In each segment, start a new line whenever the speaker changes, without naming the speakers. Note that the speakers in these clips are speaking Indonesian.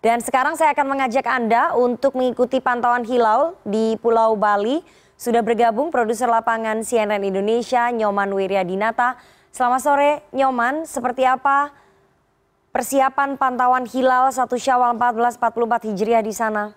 Dan sekarang saya akan mengajak Anda untuk mengikuti pantauan hilal di Pulau Bali. Sudah bergabung produser lapangan CNN Indonesia, Nyoman Wiryadinata. Selamat sore, Nyoman. Seperti apa persiapan pantauan hilal satu Syawal 1444 Hijriah di sana?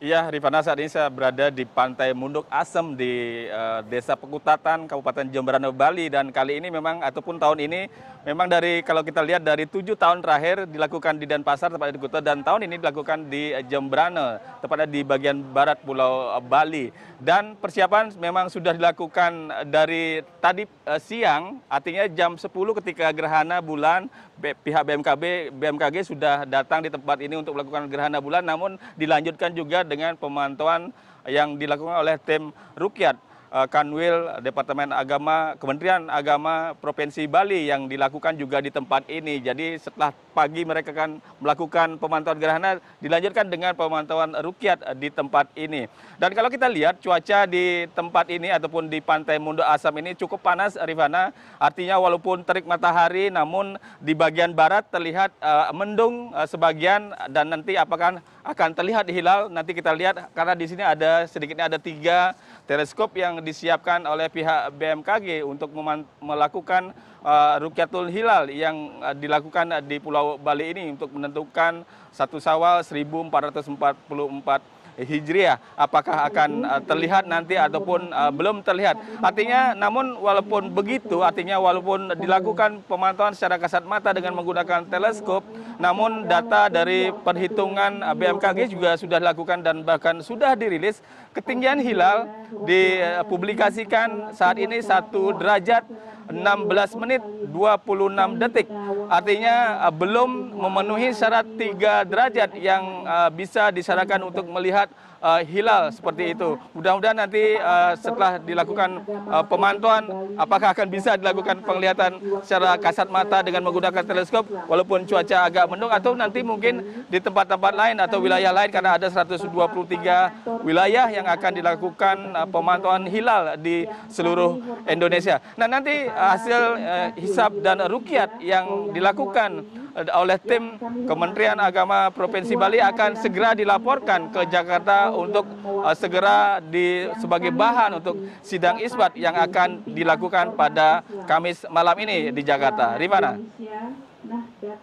Iya, Rifana saat ini saya berada di Pantai Munduk Asem di uh, Desa Pekutatan, Kabupaten Jemberana, Bali. Dan kali ini memang, ataupun tahun ini, memang dari kalau kita lihat dari tujuh tahun terakhir dilakukan di Denpasar, tepatnya di Kuta, dan tahun ini dilakukan di Jemberana, tepatnya di bagian barat Pulau eh, Bali. Dan persiapan memang sudah dilakukan eh, dari tadi uh, siang, artinya jam 10 ketika gerhana bulan, pihak BMKB, BMKG sudah datang di tempat ini untuk melakukan gerhana bulan, namun dilanjutkan juga dengan pemantauan yang dilakukan oleh tim Rukyat eh, Kanwil Departemen Agama Kementerian Agama Provinsi Bali yang dilakukan juga di tempat ini. Jadi setelah pagi mereka akan melakukan pemantauan gerhana dilanjutkan dengan pemantauan rukyat di tempat ini. Dan kalau kita lihat cuaca di tempat ini ataupun di pantai Mundo Asam ini cukup panas Rifana. Artinya walaupun terik matahari namun di bagian barat terlihat uh, mendung uh, sebagian dan nanti apakah akan terlihat hilal. Nanti kita lihat karena di sini ada sedikitnya ada tiga teleskop yang disiapkan oleh pihak BMKG untuk melakukan uh, rukyatul hilal yang uh, dilakukan di Pulau Bali ini untuk menentukan satu Sawal 1444 Hijriah apakah akan eh, terlihat nanti ataupun eh, belum terlihat. Artinya namun walaupun begitu artinya walaupun dilakukan pemantauan secara kasat mata dengan menggunakan teleskop namun data dari perhitungan eh, BMKG juga sudah dilakukan dan bahkan sudah dirilis ketinggian hilal dipublikasikan saat ini satu derajat 16 menit 26 detik Artinya eh, belum memenuhi syarat tiga derajat yang eh, bisa disarankan untuk melihat eh, hilal seperti itu. Mudah-mudahan nanti setelah dilakukan pemantauan apakah akan bisa dilakukan penglihatan secara kasat mata dengan menggunakan teleskop walaupun cuaca agak mendung atau nanti mungkin di tempat-tempat lain atau wilayah lain karena ada 123 wilayah yang akan dilakukan pemantauan hilal di seluruh Indonesia. Nah, nanti hasil hisap dan rukyat yang di dilakukan oleh tim Kementerian Agama Provinsi Bali akan segera dilaporkan ke Jakarta untuk eh, segera di, sebagai bahan untuk sidang isbat yang akan dilakukan pada Kamis malam ini di Jakarta. Rimana?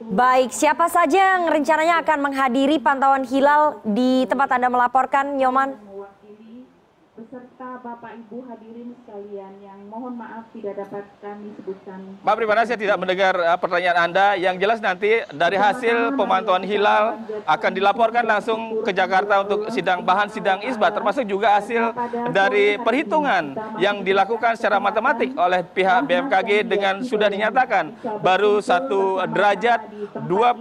Baik, siapa saja yang rencananya akan menghadiri pantauan hilal di tempat Anda melaporkan, Nyoman?
beserta Bapak Ibu hadirin sekalian yang mohon maaf tidak dapat kami sebutkan. Pak Pribana, saya tidak mendengar uh, pertanyaan Anda. Yang jelas nanti dari hasil pemantauan hilal akan dilaporkan langsung ke Jakarta untuk sidang bahan sidang isbat, termasuk juga hasil dari perhitungan yang dilakukan secara matematik oleh pihak BMKG dengan sudah dinyatakan baru satu derajat 2, 16 uh,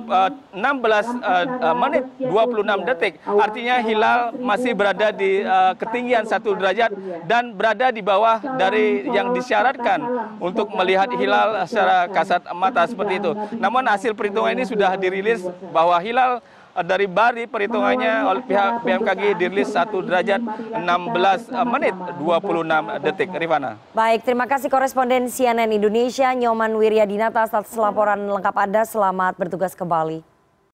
uh, menit 26 detik. Artinya hilal masih berada di ketinggian satu derajat dan berada di bawah dari yang disyaratkan untuk melihat hilal secara kasat mata seperti itu. Namun hasil perhitungan ini sudah dirilis bahwa hilal eh, dari Bari perhitungannya oleh pihak BMKG dirilis 1 derajat 16 eh, menit 26 detik. Rifana.
Baik, terima kasih koresponden CNN Indonesia Nyoman Wiryadinata atas laporan lengkap Anda. Selamat bertugas kembali.